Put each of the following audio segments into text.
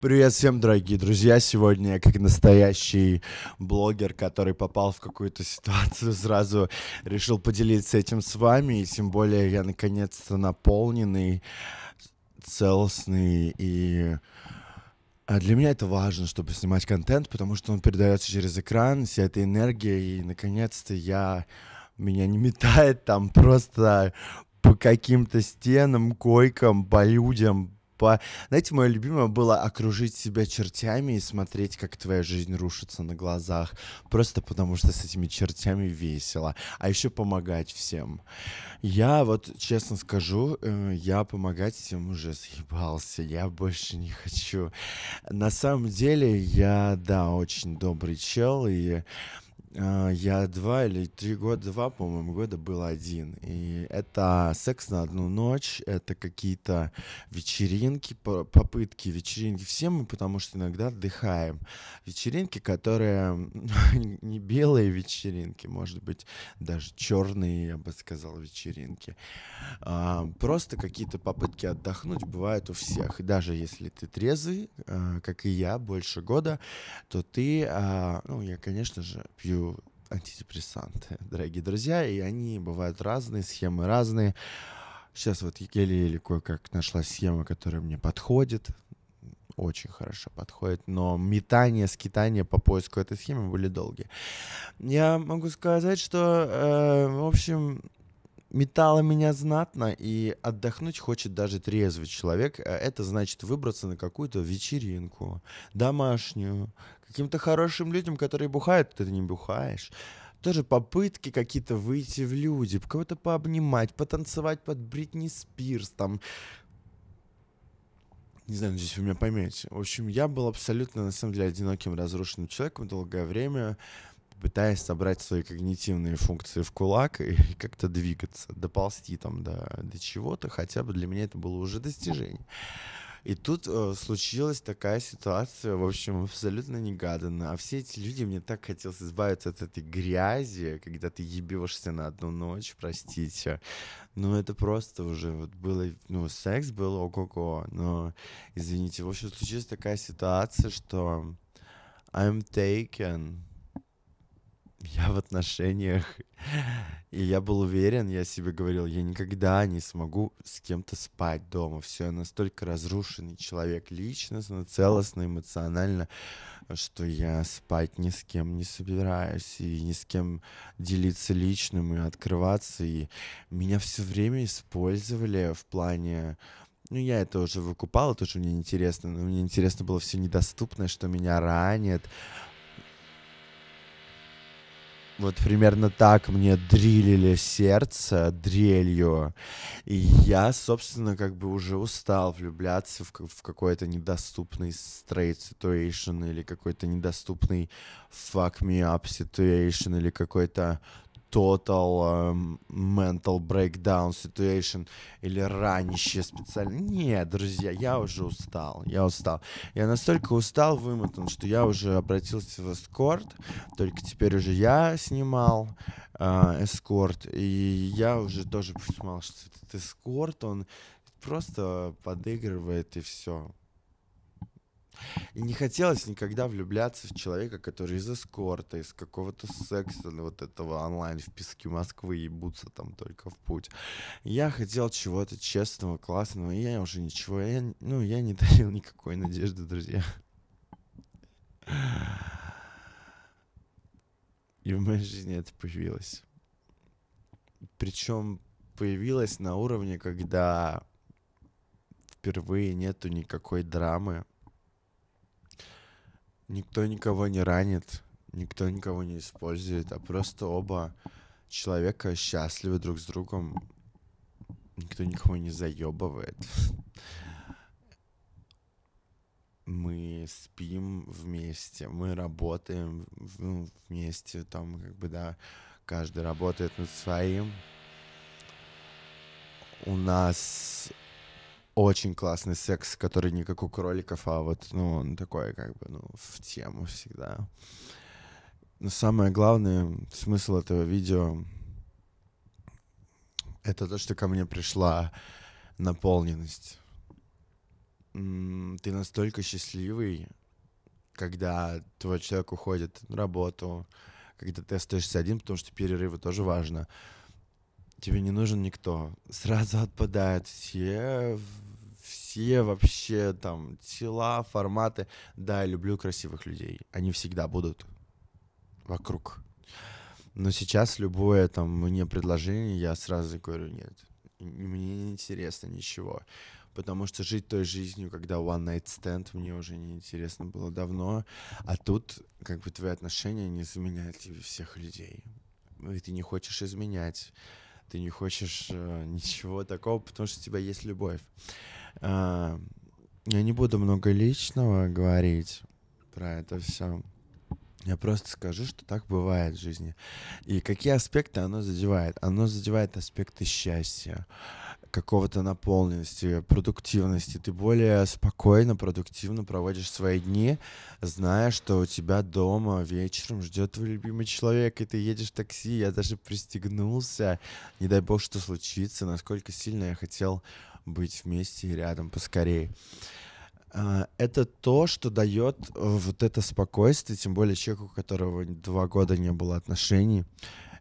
Привет всем, дорогие друзья! Сегодня я, как настоящий блогер, который попал в какую-то ситуацию, сразу решил поделиться этим с вами, и тем более я наконец-то наполненный, целостный, и а, для меня это важно, чтобы снимать контент, потому что он передается через экран, вся эта энергия, и наконец-то я меня не метает там просто по каким-то стенам, койкам, по людям, по... Знаете, мое любимое было окружить себя чертями и смотреть, как твоя жизнь рушится на глазах. Просто потому, что с этими чертями весело. А еще помогать всем. Я вот, честно скажу, э, я помогать всем уже съебался. Я больше не хочу. На самом деле, я, да, очень добрый чел. И а, я два или три года, два, по-моему, года был один. И это секс на одну ночь, это какие-то вечеринки, попытки вечеринки. Все мы, потому что иногда отдыхаем. Вечеринки, которые не белые вечеринки, может быть, даже черные, я бы сказал, вечеринки. А, просто какие-то попытки отдохнуть бывают у всех. И даже если ты трезвый, а, как и я, больше года, то ты, ну, я, конечно же, пью пью антидепрессанты, дорогие друзья, и они бывают разные, схемы разные. Сейчас вот еле-еле кое-как нашла схема, которая мне подходит, очень хорошо подходит, но метание, скитание по поиску этой схемы были долгие. Я могу сказать, что, э, в общем, метало меня знатно, и отдохнуть хочет даже трезвый человек. Э, это значит выбраться на какую-то вечеринку, домашнюю, каким-то хорошим людям, которые бухают, ты не бухаешь. Тоже попытки какие-то выйти в люди, кого-то пообнимать, потанцевать под Бритни Спирс, там, не знаю, надеюсь, вы меня поймете. В общем, я был абсолютно, на самом деле, одиноким, разрушенным человеком долгое время пытаясь собрать свои когнитивные функции в кулак и как-то двигаться, доползти там до, до чего-то, хотя бы для меня это было уже достижение. И тут э, случилась такая ситуация, в общем, абсолютно негаданно. А все эти люди, мне так хотелось избавиться от этой грязи, когда ты ебешься на одну ночь, простите. Ну, это просто уже вот было, ну, секс был ого-го, но, извините, в общем, случилась такая ситуация, что I'm taken, я в отношениях, и я был уверен, я себе говорил, я никогда не смогу с кем-то спать дома. Все, я настолько разрушенный человек личностно, целостно, эмоционально, что я спать ни с кем не собираюсь, и ни с кем делиться личным и открываться. И меня все время использовали в плане ну, я это уже выкупал, это уже мне интересно, но мне интересно было все недоступное, что меня ранит, вот примерно так мне дрилили сердце дрелью. И я, собственно, как бы уже устал влюбляться в, в какой-то недоступный straight situation или какой-то недоступный fuck me up situation или какой-то total um, mental breakdown situation или ранище специально. Нет, друзья, я уже устал, я устал. Я настолько устал, вымотан, что я уже обратился в эскорт, только теперь уже я снимал э, эскорт, и я уже тоже понимал, что этот эскорт, он просто подыгрывает и все. И не хотелось никогда влюбляться в человека, который из эскорта, из какого-то секса, ну, вот этого онлайн в песке Москвы ебутся там только в путь. Я хотел чего-то честного, классного, и я уже ничего, я, ну, я не дарил никакой надежды, друзья. И в моей жизни это появилось. Причем появилось на уровне, когда впервые нету никакой драмы, Никто никого не ранит, никто никого не использует, а просто оба человека счастливы друг с другом. Никто никого не заебывает. Мы спим вместе, мы работаем ну, вместе, там как бы, да, каждый работает над своим. У нас очень классный секс, который не как у кроликов, а вот, ну, он такой, как бы, ну, в тему всегда. Но самое главное, смысл этого видео — это то, что ко мне пришла наполненность. Ты настолько счастливый, когда твой человек уходит на работу, когда ты остаешься один, потому что перерывы тоже важно тебе не нужен никто. Сразу отпадают все все вообще там тела, форматы. Да, я люблю красивых людей. Они всегда будут вокруг. Но сейчас любое там мне предложение, я сразу говорю нет. Мне не интересно ничего. Потому что жить той жизнью, когда one night stand, мне уже не интересно было давно. А тут как бы твои отношения не заменяют тебе всех людей. И ты не хочешь изменять ты не хочешь э, ничего такого, потому что у тебя есть любовь. Э, я не буду много личного говорить про это все. Я просто скажу, что так бывает в жизни. И какие аспекты оно задевает? Оно задевает аспекты счастья какого-то наполненности, продуктивности. Ты более спокойно, продуктивно проводишь свои дни, зная, что у тебя дома вечером ждет твой любимый человек, и ты едешь в такси. Я даже пристегнулся. Не дай бог, что случится, насколько сильно я хотел быть вместе и рядом поскорее. А, это то, что дает э, вот это спокойствие, тем более человеку, у которого два года не было отношений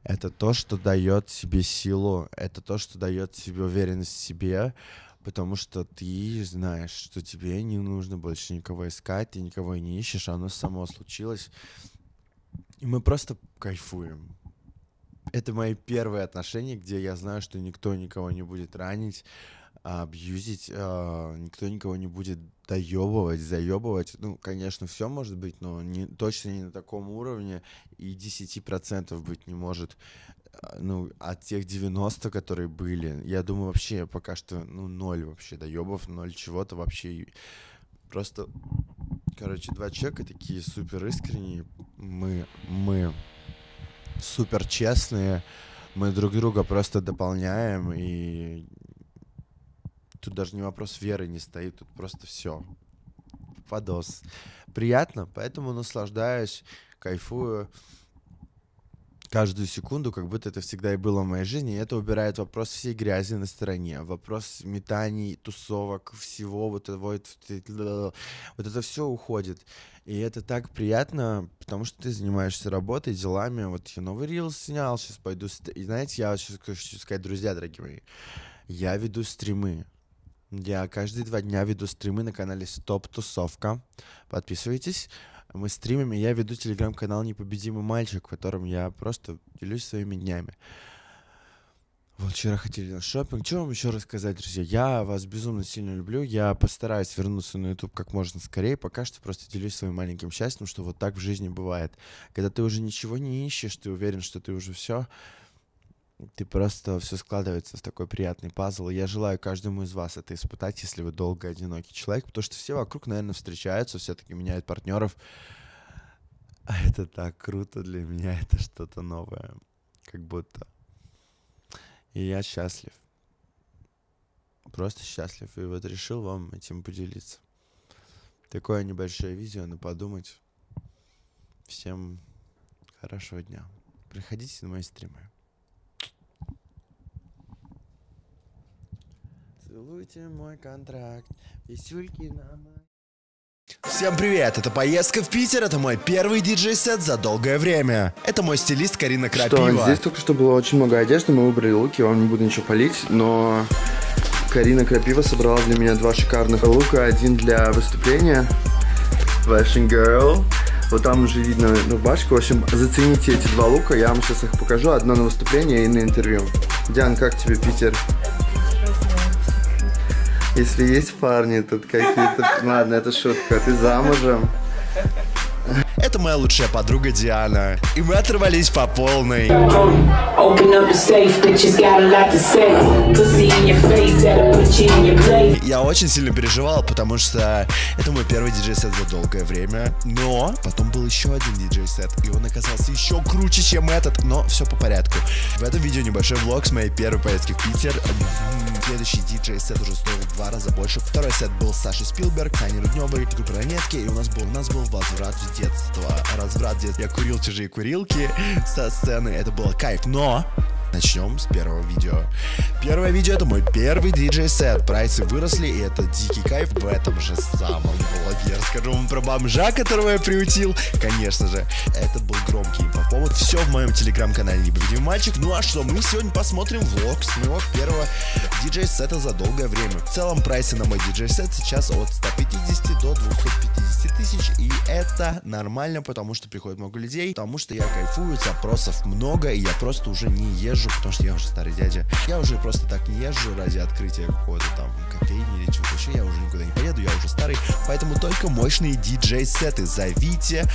это то, что дает тебе силу, это то, что дает тебе уверенность в себе, потому что ты знаешь, что тебе не нужно больше никого искать, ты никого и не ищешь, а оно само случилось. И мы просто кайфуем. Это мои первые отношения, где я знаю, что никто никого не будет ранить, абьюзить, э, никто никого не будет доебывать, заебывать. Ну, конечно, все может быть, но не, точно не на таком уровне. И 10% быть не может а, ну, от тех 90, которые были. Я думаю, вообще пока что, ну, ноль вообще доебов, ноль чего-то вообще. Просто, короче, два человека такие супер искренние. Мы, мы супер честные. Мы друг друга просто дополняем и Тут даже не вопрос веры не стоит, тут просто все. Подос. Приятно, поэтому наслаждаюсь, кайфую каждую секунду, как будто это всегда и было в моей жизни. И это убирает вопрос всей грязи на стороне, вопрос метаний, тусовок, всего вот этого. Вот, вот это все уходит. И это так приятно, потому что ты занимаешься работой, делами. Вот я новый рил снял, сейчас пойду... И знаете, я сейчас хочу сказать, друзья, дорогие мои, я веду стримы. Я каждые два дня веду стримы на канале Стоп Тусовка. Подписывайтесь. Мы стримим, и я веду телеграм-канал Непобедимый мальчик, в котором я просто делюсь своими днями. Вот вчера хотели на шопинг. Что вам еще рассказать, друзья? Я вас безумно сильно люблю. Я постараюсь вернуться на YouTube как можно скорее. Пока что просто делюсь своим маленьким счастьем, что вот так в жизни бывает. Когда ты уже ничего не ищешь, ты уверен, что ты уже все ты просто все складывается в такой приятный пазл. Я желаю каждому из вас это испытать, если вы долго одинокий человек, потому что все вокруг, наверное, встречаются, все-таки меняют партнеров. А это так круто для меня, это что-то новое, как будто. И я счастлив. Просто счастлив. И вот решил вам этим поделиться. Такое небольшое видео, но подумать. Всем хорошего дня. Приходите на мои стримы. Целуйте мой контракт, висюльки на Всем привет! Это поездка в Питер, это мой первый диджей-сет за долгое время. Это мой стилист Карина Крапива. Что, здесь только что было очень много одежды, мы выбрали луки, я вам не буду ничего полить, но... Карина Крапива собрала для меня два шикарных лука. Один для выступления, Fashion Girl, вот там уже видно рубашку. В общем, зацените эти два лука, я вам сейчас их покажу. Одно на выступление и на интервью. Диан, как тебе Питер? Если есть парни тут какие-то... Ладно, это шутка. А ты замужем? Это моя лучшая подруга Диана. И мы оторвались по полной. Я очень сильно переживал, потому что это мой первый диджей-сет за долгое время. Но потом был еще один диджей-сет, и он оказался еще круче, чем этот. Но все по порядку. В этом видео небольшой влог с моей первой поездки в Питер. Следующий диджей-сет уже стоил в два раза больше. Второй сет был Саша Спилберг, Таней Рудневой, группа Ранетки, и у нас был, у нас был возврат в детства, разврат детства. Я курил чужие курилки со сцены, это было кайф, но Начнем с первого видео. Первое видео это мой первый диджей сет. Прайсы выросли и это дикий кайф в этом же самом блогере. Скажу вам про бомжа, которого я приутил. Конечно же, это был громкий инфоповод. Все в моем телеграм-канале Неблудимый мальчик. Ну а что, мы сегодня посмотрим влог с моего первого диджей сета за долгое время. В целом прайсы на мой диджей сет сейчас от 150 до 250 тысяч. И это нормально, потому что приходит много людей, потому что я кайфую, запросов много и я просто уже не езжу езжу, потому что я уже старый дядя. Я уже просто так не езжу ради открытия какого-то там кофейни или чего-то еще. Я уже никуда не поеду, я уже старый. Поэтому только мощные диджей-сеты. Зовите